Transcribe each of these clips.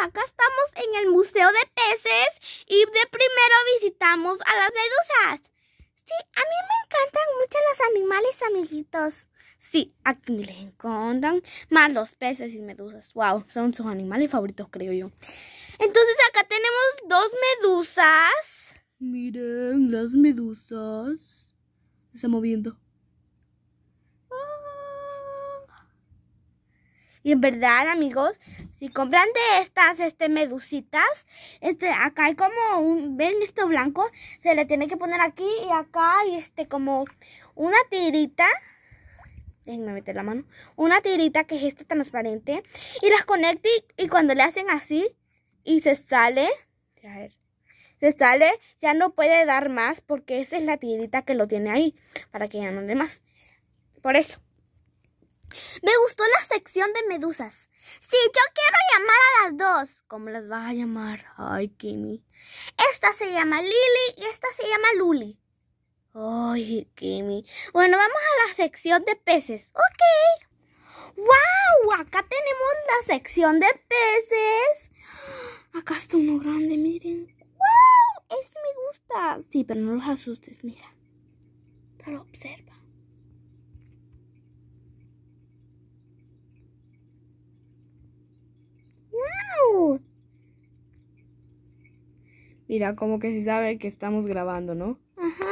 acá estamos en el Museo de Peces y de primero visitamos a las medusas. Sí, a mí me encantan mucho los animales, amiguitos. Sí, aquí me les encantan más los peces y medusas. Wow, son sus animales favoritos, creo yo. Entonces acá tenemos dos medusas. Miren, las medusas. Se está moviendo. Y en verdad, amigos, si compran de estas este, medusitas, este, acá hay como un, ven esto blanco, se le tiene que poner aquí y acá y este como una tirita. Déjenme meter la mano. Una tirita que es esta transparente. Y las conecta y, cuando le hacen así y se sale. se sale, ya no puede dar más porque esa es la tirita que lo tiene ahí, para que ya no dé más. Por eso. Me gustó la sección de medusas. Sí, yo quiero llamar a las dos. ¿Cómo las vas a llamar? Ay, Kimi. Esta se llama Lily y esta se llama Luli. Ay, Kimmy. Bueno, vamos a la sección de peces. Ok. ¡Wow! Acá tenemos la sección de peces. Acá está uno grande, miren. ¡Wow! Ese me gusta. Sí, pero no los asustes, mira. Solo observa. Mira, como que se sabe que estamos grabando, ¿no? Ajá.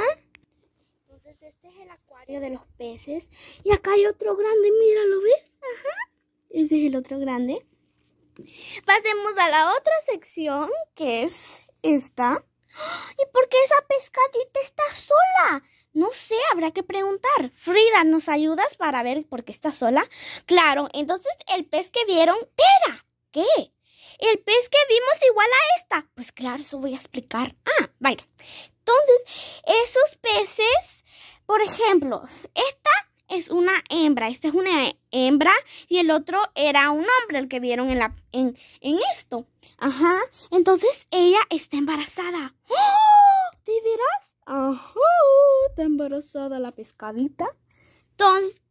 Entonces este es el acuario de los peces. Y acá hay otro grande, mira, ¿lo ves? Ajá. Ese es el otro grande. Pasemos a la otra sección, que es esta. ¡Ah! ¿Y por qué esa pescadita está sola? No sé, habrá que preguntar. Frida, ¿nos ayudas para ver por qué está sola? Claro, entonces el pez que vieron era... ¿Qué? el pez que vimos igual a esta. Pues claro, eso voy a explicar. Ah, vaya. Entonces, esos peces, por ejemplo, esta es una hembra, esta es una hembra y el otro era un hombre, el que vieron en, la, en, esto. Ajá, entonces ella está embarazada. ¿Te ¡Oh! verás? Ajá, está embarazada la pescadita. Entonces,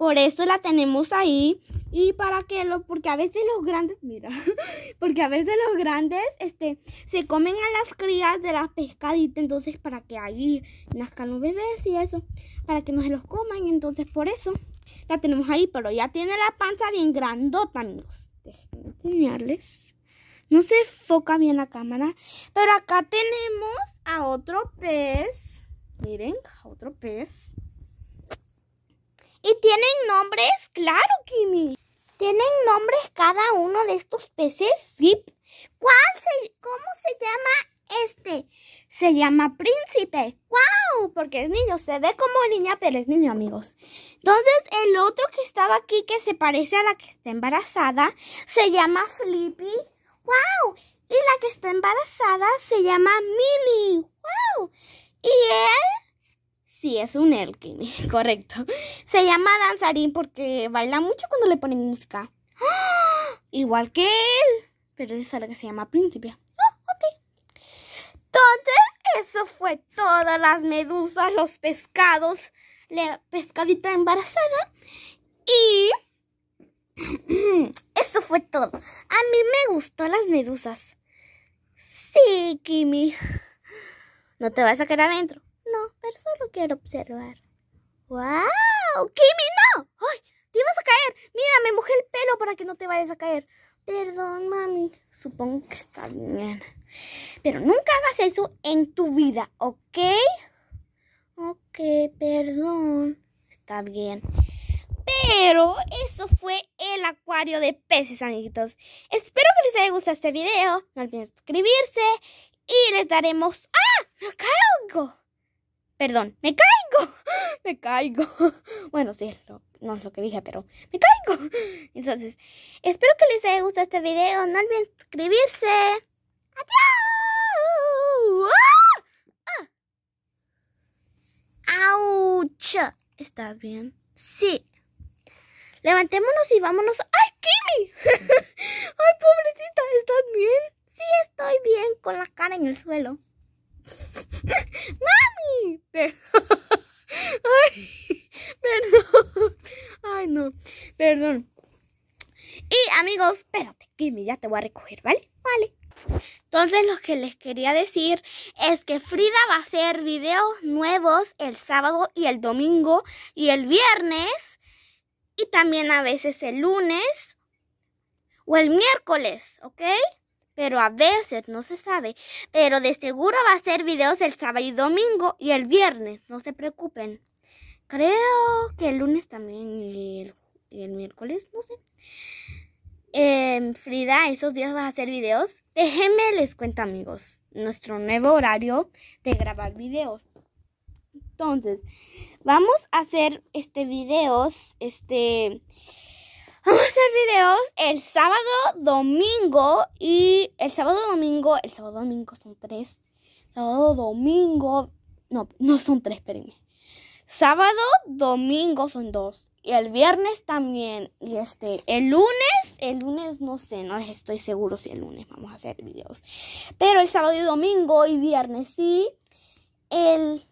por eso la tenemos ahí. Y para que lo, porque a veces los grandes, mira, porque a veces los grandes, este, se comen a las crías de las pescaditas, entonces para que ahí nazcan bebés y eso, para que no se los coman, entonces por eso la tenemos ahí, pero ya tiene la panza bien grandota, amigos. Déjenme enseñarles. No se enfoca bien la cámara, pero acá tenemos a otro pez, miren, a otro pez. ¿Y tienen nombres? Claro, Kimi. ¿Tienen nombres cada uno de estos peces? Sí. ¿Cuál se, cómo se llama este? Se llama príncipe. ¡Wow! Porque es niño, se ve como niña, pero es niño, amigos. Entonces, el otro que estaba aquí, que se parece a la que está embarazada, se llama Flippy. ¡Wow! Y la que está embarazada se llama Minnie. ¡Wow! Y él Sí, es un Kimi, correcto. Se llama danzarín porque baila mucho cuando le ponen música. ¡Ah! Igual que él. Pero es algo que se llama príncipe. Oh, ok. Entonces, eso fue todas las medusas, los pescados, la pescadita embarazada. Y... eso fue todo. A mí me gustó las medusas. Sí, Kimi. No te vas a quedar adentro. No, pero solo quiero observar. ¡Wow! ¡Kimi, no! ¡Ay! ¡Te ibas a caer! Mira, me mojé el pelo para que no te vayas a caer. Perdón, mami. Supongo que está bien. Pero nunca hagas eso en tu vida, ¿ok? Ok, perdón. Está bien. Pero eso fue el acuario de peces, amiguitos. Espero que les haya gustado este video. No olviden suscribirse. Y les daremos... ¡Ah! ¡Me caigo. Perdón, me caigo. Me caigo. Bueno, sí, no es lo que dije, pero me caigo. Entonces, espero que les haya gustado este video. No olviden suscribirse. ¡Adiós! ¡Ah! ¡Ah! ¡Auch! ¿Estás bien? Sí. Levantémonos y vámonos. ¡Ay, Kimi! ¡Ay, pobrecita! ¿Estás bien? Sí, estoy bien con la cara en el suelo pero perdón. Ay, no. Perdón. Y amigos, espérate, Kimi, ya te voy a recoger, ¿vale? Vale. Entonces lo que les quería decir es que Frida va a hacer videos nuevos el sábado y el domingo y el viernes y también a veces el lunes o el miércoles, ¿ok? pero a veces no se sabe. Pero de seguro va a hacer videos el sábado y domingo y el viernes, no se preocupen. Creo que el lunes también y el, miércoles, no sé. Em, Frida, ¿esos días va a hacer videos? Déjenme les cuento amigos, nuestro nuevo horario de grabar videos. Entonces, vamos a hacer este videos, este Vamos a hacer videos el sábado, domingo y el sábado, domingo, el sábado, domingo son tres. Sábado, domingo, no, no son tres, espérenme. Sábado, domingo son dos. Y el viernes también. Y este, el lunes, el lunes no sé, no estoy seguro si el lunes vamos a hacer videos. Pero el sábado y domingo y viernes sí. El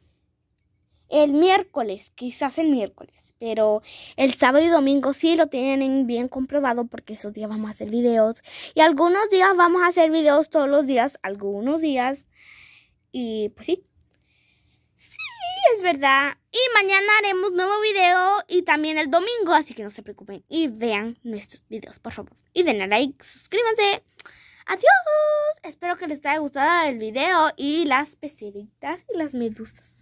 el miércoles, quizás el miércoles, pero el sábado y domingo sí lo tienen bien comprobado porque esos días vamos a hacer videos y algunos días vamos a hacer videos todos los días, algunos días y pues sí. Sí, es verdad. Y mañana haremos nuevo video y también el domingo, así que no se preocupen y vean nuestros videos, por favor. Y denle like, suscríbanse. Adiós. Espero que les haya gustado el video y las peseritas y las medusas.